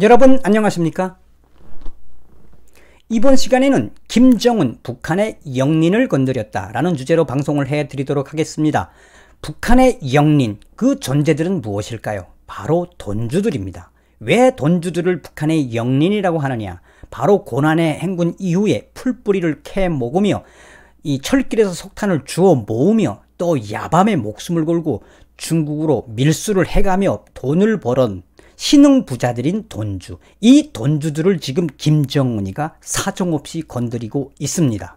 여러분 안녕하십니까? 이번 시간에는 김정은 북한의 영린을 건드렸다라는 주제로 방송을 해드리도록 하겠습니다. 북한의 영린, 그 존재들은 무엇일까요? 바로 돈주들입니다. 왜 돈주들을 북한의 영린이라고 하느냐? 바로 고난의 행군 이후에 풀뿌리를 캐먹으며이 철길에서 석탄을 주워 모으며 또 야밤에 목숨을 걸고 중국으로 밀수를 해가며 돈을 벌은 신흥 부자들인 돈주. 이 돈주들을 지금 김정은이가 사정없이 건드리고 있습니다.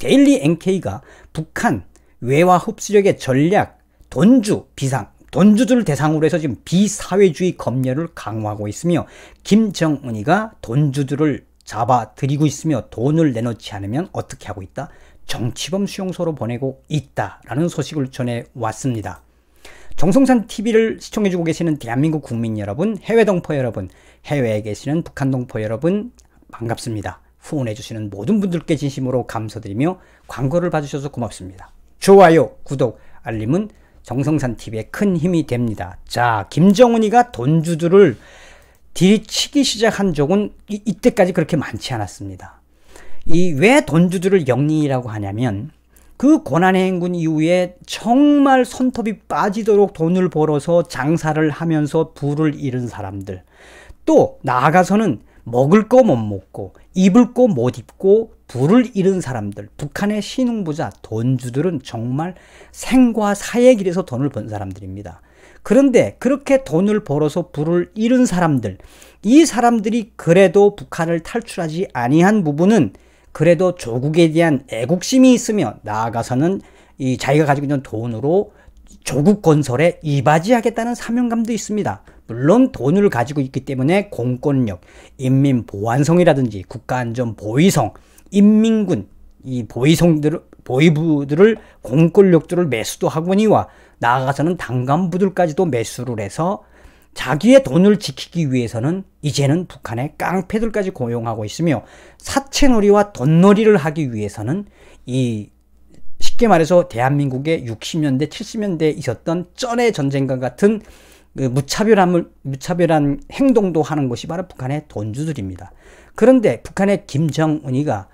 데일리 NK가 북한 외화 흡수력의 전략, 돈주 비상, 돈주들 대상으로 해서 지금 비사회주의 검열을 강화하고 있으며 김정은이가 돈주들을 잡아들이고 있으며 돈을 내놓지 않으면 어떻게 하고 있다? 정치범 수용소로 보내고 있다라는 소식을 전해 왔습니다. 정성산 TV를 시청해주고 계시는 대한민국 국민 여러분, 해외 동포 여러분, 해외에 계시는 북한 동포 여러분, 반갑습니다. 후원해주시는 모든 분들께 진심으로 감사드리며 광고를 봐주셔서 고맙습니다. 좋아요, 구독, 알림은 정성산 TV에 큰 힘이 됩니다. 자, 김정은이가 돈주주를 들이치기 시작한 적은 이, 때까지 그렇게 많지 않았습니다. 이 왜 돈주주를 영리라고 하냐면 그 고난의 행군 이후에 정말 손톱이 빠지도록 돈을 벌어서 장사를 하면서 부를 잃은 사람들. 또 나아가서는 먹을 거 못 먹고 입을 거 못 입고 부를 잃은 사람들. 북한의 신흥부자 돈주들은 정말 생과 사의 길에서 돈을 번 사람들입니다. 그런데 그렇게 돈을 벌어서 부를 잃은 사람들, 이 사람들이 그래도 북한을 탈출하지 아니한 부분은 그래도 조국에 대한 애국심이 있으며 나아가서는 이 자기가 가지고 있는 돈으로 조국 건설에 이바지하겠다는 사명감도 있습니다. 물론 돈을 가지고 있기 때문에 공권력, 인민 보안성이라든지 국가 안전 보위성, 인민군 이 보위성들을 보위부들을 공권력들을 매수도 하거니와 나아가서는 당간부들까지도 매수를 해서 자기의 돈을 지키기 위해서는 이제는 북한의 깡패들까지 고용하고 있으며 사채놀이와 돈놀이를 하기 위해서는 이 쉽게 말해서 대한민국의 60년대, 70년대에 있었던 쩐의 전쟁과 같은 그 무차별함을, 무차별한 행동도 하는 것이 바로 북한의 돈주들입니다. 그런데 북한의 김정은이가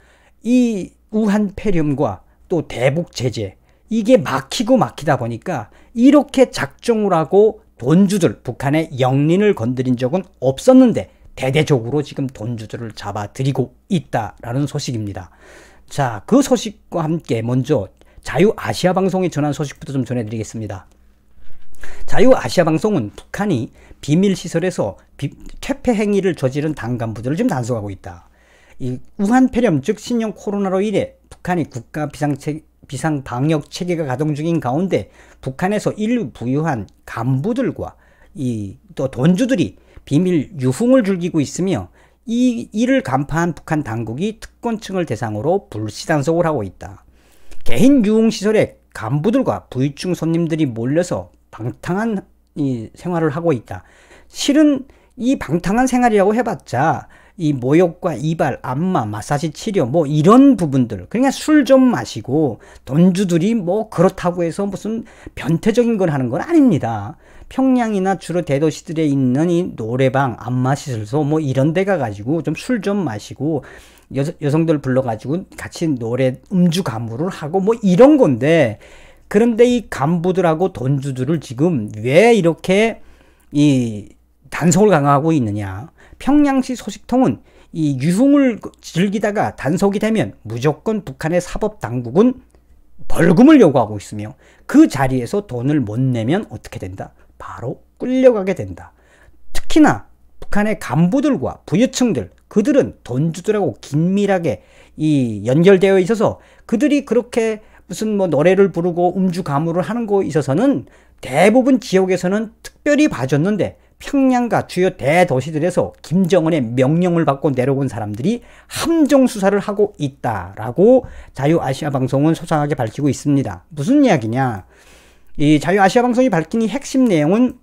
이 우한 폐렴과 또 대북 제재, 이게 막히고 막히다 보니까 이렇게 작정을 하고 돈주들, 북한의 영린을 건드린 적은 없었는데 대대적으로 지금 돈주들을 잡아들이고 있다라는 소식입니다. 자, 그 소식과 함께 먼저 자유아시아 방송이 전한 소식부터 좀 전해드리겠습니다. 자유아시아 방송은 북한이 비밀시설에서 비, 퇴폐 행위를 저지른 당간부들을 지금 단속하고 있다. 이 우한 폐렴 즉 신형 코로나로 인해 북한이 국가 비상 방역 체계가 가동 중인 가운데 북한에서 일부 부유한 간부들과 이 또 돈주들이 비밀 유흥을 즐기고 있으며 이 이를 간파한 북한 당국이 특권층을 대상으로 불시단속을 하고 있다. 개인 유흥시설에 간부들과 부유층 손님들이 몰려서 방탕한 이 생활을 하고 있다. 실은 이 방탕한 생활이라고 해봤자 이 모욕과 이발, 안마, 마사지 치료 뭐 이런 부분들 그러니까 술 좀 마시고 돈주들이 뭐 그렇다고 해서 무슨 변태적인 걸 하는 건 아닙니다. 평양이나 주로 대도시들에 있는 이 노래방, 안마시설소 뭐 이런 데가 가지고 좀 술좀 좀 마시고 여, 여성들 불러가지고 같이 노래 음주 가무를 하고 뭐 이런 건데 그런데 이 간부들하고 돈주들을 지금 왜 이렇게 이 단속을 강화하고 있느냐. 평양시 소식통은 이 유흥을 즐기다가 단속이 되면 무조건 북한의 사법 당국은 벌금을 요구하고 있으며 그 자리에서 돈을 못 내면 어떻게 된다? 바로 끌려가게 된다. 특히나 북한의 간부들과 부유층들 그들은 돈주들하고 긴밀하게 이 연결되어 있어서 그들이 그렇게 무슨 뭐 노래를 부르고 음주 가무를 하는 거에 있어서는 대부분 지역에서는 특별히 봐줬는데 평양과 주요 대도시들에서 김정은의 명령을 받고 내려온 사람들이 함정 수사를 하고 있다라고 자유아시아 방송은 소상하게 밝히고 있습니다. 무슨 이야기냐? 이 자유아시아 방송이 밝힌 이 핵심 내용은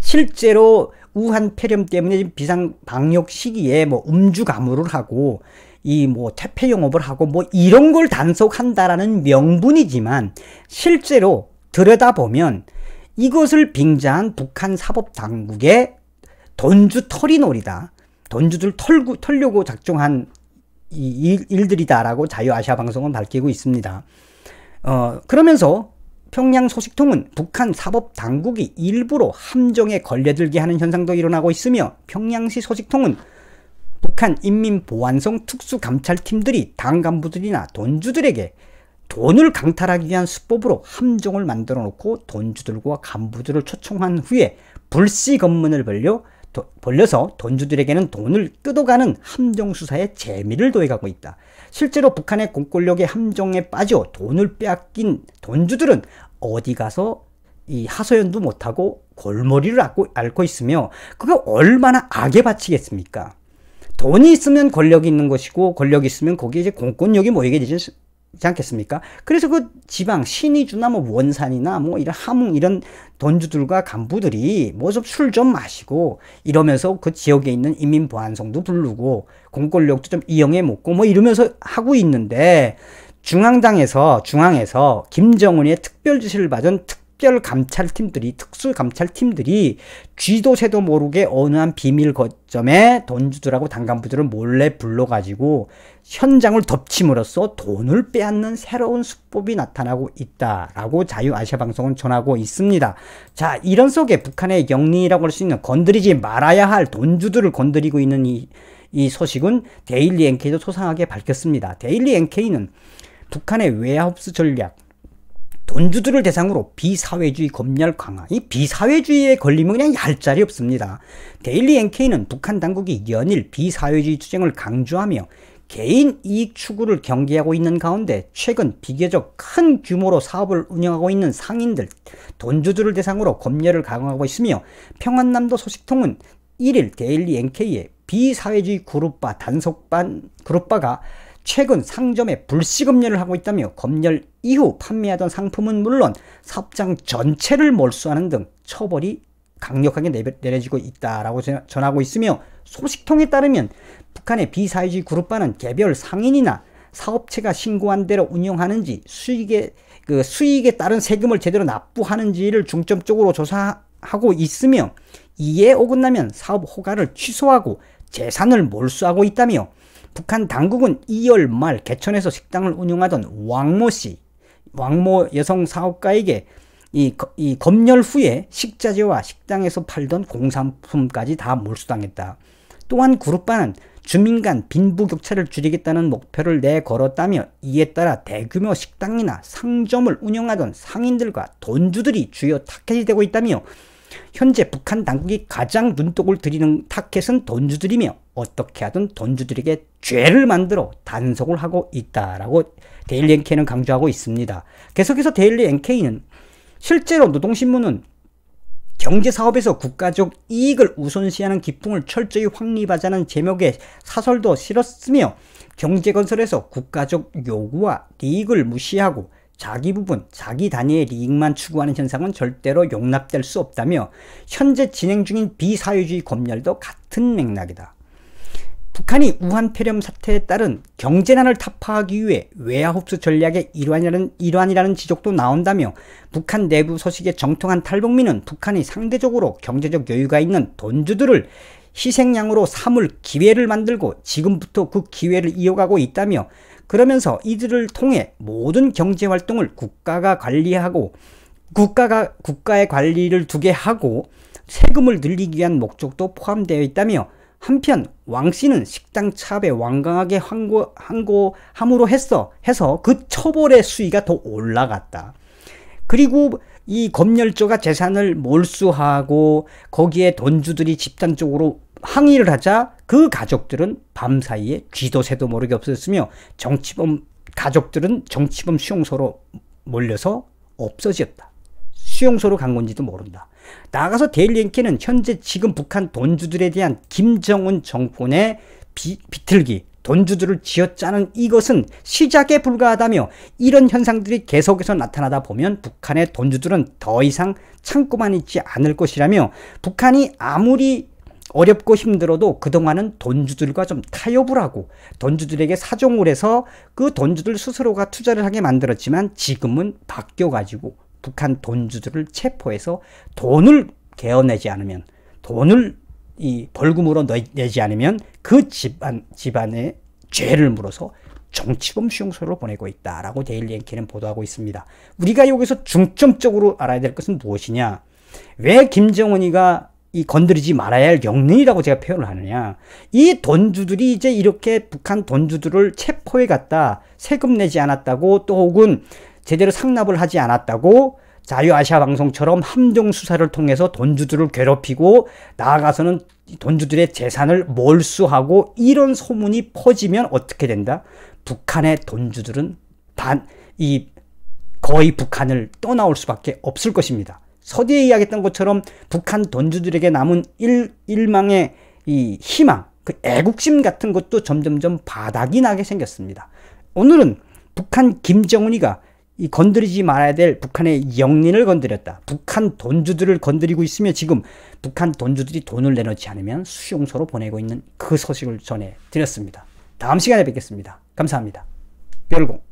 실제로 우한 폐렴 때문에 비상 방역 시기에 뭐 음주 가무를 하고 이뭐 퇴폐 영업을 하고 뭐 이런 걸 단속한다라는 명분이지만 실제로 들여다보면 이것을 빙자한 북한 사법당국의 돈주 털이놀이다. 돈주들 털고, 털려고 작정한 이 일들이다라고 자유아시아 방송은 밝히고 있습니다. 어, 그러면서 평양 소식통은 북한 사법 당국이 일부러 함정에 걸려들게 하는 현상도 일어나고 있으며 평양시 소식통은 북한 인민보안성 특수감찰팀들이 당 간부들이나 돈주들에게 돈을 강탈하기 위한 수법으로 함정을 만들어 놓고 돈주들과 간부들을 초청한 후에 불씨 검문을 벌려 도, 벌려서 돈주들에게는 돈을 뜯어가는 함정 수사에 재미를 도해가고 있다. 실제로 북한의 공권력의 함정에 빠져 돈을 빼앗긴 돈주들은 어디 가서 이 하소연도 못하고 골머리를 앓고, 앓고 있으며 그게 얼마나 악에 바치겠습니까? 돈이 있으면 권력이 있는 것이고 권력이 있으면 거기에 이제 공권력이 모이게 되지 지 않겠습니까? 그래서 그 지방 신의주나 뭐 원산이나 뭐 이런 함흥 이런 돈주들과 간부들이 뭐좀 술좀 좀 마시고 이러면서 그 지역에 있는 인민 보안성도 부르고 공권력도 좀 이용해 먹고 뭐 이러면서 하고 있는데 중앙당에서 중앙에서 김정은의 특별 지시를 받은 특 특별 감찰팀들이 특수 감찰팀들이 쥐도 새도 모르게 어느 한 비밀 거점에 돈주들하고 당간부들을 몰래 불러가지고 현장을 덮침으로써 돈을 빼앗는 새로운 수법이 나타나고 있다라고 자유아시아방송은 전하고 있습니다. 자 이런 속에 북한의 영리라고 할 수 있는 건드리지 말아야 할 돈주들을 건드리고 있는 이, 이 소식은 데일리 NK도 소상하게 밝혔습니다. 데일리 NK는 북한의 외화흡수 전략 돈주들을 대상으로 비사회주의 검열 강화. 이 비사회주의에 걸리면 그냥 얄짤이 없습니다. 데일리 NK는 북한 당국이 연일 비사회주의 투쟁을 강조하며 개인 이익 추구를 경계하고 있는 가운데 최근 비교적 큰 규모로 사업을 운영하고 있는 상인들, 돈주주를 대상으로 검열을 강화하고 있으며 평안남도 소식통은 1일 데일리 NK의 비사회주의 그룹바 단속반 그룹바가 최근 상점에 불시검열을 하고 있다며 검열 이후 판매하던 상품은 물론 사업장 전체를 몰수하는 등 처벌이 강력하게 내려지고 있다라고 전하고 있으며 소식통에 따르면 북한의 비사회주의 그룹바는 개별 상인이나 사업체가 신고한 대로 운영하는지 수익에 그 수익에 따른 세금을 제대로 납부하는지를 중점적으로 조사하고 있으며 이에 어긋나면 사업 허가를 취소하고 재산을 몰수하고 있다며 북한 당국은 2월 말 개천에서 식당을 운영하던 왕모 씨, 왕모 여성 사업가에게 이, 이 검열 후에 식자재와 식당에서 팔던 공산품까지 다 몰수당했다. 또한 그룹반은 주민 간 빈부격차를 줄이겠다는 목표를 내걸었다며 이에 따라 대규모 식당이나 상점을 운영하던 상인들과 돈주들이 주요 타켓이 되고 있다며 현재 북한 당국이 가장 눈독을 들이는 타켓은 돈주들이며 어떻게 하든 돈주들에게 죄를 만들어 단속을 하고 있다라고 데일리 NK는 강조하고 있습니다. 계속해서 데일리 NK는 실제로 노동신문은 경제사업에서 국가적 이익을 우선시하는 기풍을 철저히 확립하자는 제목의 사설도 실었으며 경제건설에서 국가적 요구와 이익을 무시하고 자기 부분, 자기 단위의 리익만 추구하는 현상은 절대로 용납될 수 없다며 현재 진행 중인 비사회주의 검열도 같은 맥락이다. 북한이 우한 폐렴 사태에 따른 경제난을 타파하기 위해 외화 흡수 전략의 일환이라는, 일환이라는 지적도 나온다며 북한 내부 소식의 정통한 탈북민은 북한이 상대적으로 경제적 여유가 있는 돈주들을 희생양으로 삼을 기회를 만들고 지금부터 그 기회를 이어가고 있다며 그러면서 이들을 통해 모든 경제 활동을 국가가 관리하고 국가가 국가의 관리를 두게 하고 세금을 늘리기 위한 목적도 포함되어 있다며 한편 왕씨는 식당 차업에 완강하게 항고, 항고함으로 했어 해서 그 처벌의 수위가 더 올라갔다. 그리고 이 검열조가 재산을 몰수하고 거기에 돈주들이 집단적으로 항의를 하자 그 가족들은 밤사이에 쥐도 새도 모르게 없어졌으며 정치범 가족들은 정치범 수용소로 몰려서 없어졌다. 수용소로 간 건지도 모른다. 나가서 데일리엔키는 현재 지금 북한 돈주들에 대한 김정은 정권의 비, 비틀기, 돈주들을 쥐어짜는 이것은 시작에 불과하다며 이런 현상들이 계속해서 나타나다 보면 북한의 돈주들은 더 이상 참고만 있지 않을 것이라며 북한이 아무리 어렵고 힘들어도 그동안은 돈주들과 좀 타협을 하고 돈주들에게 사정을 해서 그 돈주들 스스로가 투자를 하게 만들었지만 지금은 바뀌어가지고 북한 돈주들을 체포해서 돈을 개어내지 않으면 돈을 이 벌금으로 내지 않으면 그 집안, 집안에 죄를 물어서 정치범 수용소로 보내고 있다라고 데일리 앵키는 보도하고 있습니다. 우리가 여기서 중점적으로 알아야 될 것은 무엇이냐? 왜 김정은이가 이 건드리지 말아야 할 영린이라고 제가 표현을 하느냐. 이 돈주들이 이제 이렇게 북한 돈주들을 체포해 갔다. 세금 내지 않았다고 또 혹은 제대로 상납을 하지 않았다고 자유아시아 방송처럼 함정 수사를 통해서 돈주들을 괴롭히고 나아가서는 돈주들의 재산을 몰수하고 이런 소문이 퍼지면 어떻게 된다? 북한의 돈주들은 반이 거의 북한을 떠나올 수밖에 없을 것입니다. 서디에 이야기했던 것처럼 북한 돈주들에게 남은 일, 일망의 이 희망, 그 애국심 같은 것도 점점점 바닥이 나게 생겼습니다. 오늘은 북한 김정은이가 이 건드리지 말아야 될 북한의 영린을 건드렸다. 북한 돈주들을 건드리고 있으며 지금 북한 돈주들이 돈을 내놓지 않으면 수용소로 보내고 있는 그 소식을 전해드렸습니다. 다음 시간에 뵙겠습니다. 감사합니다. 별공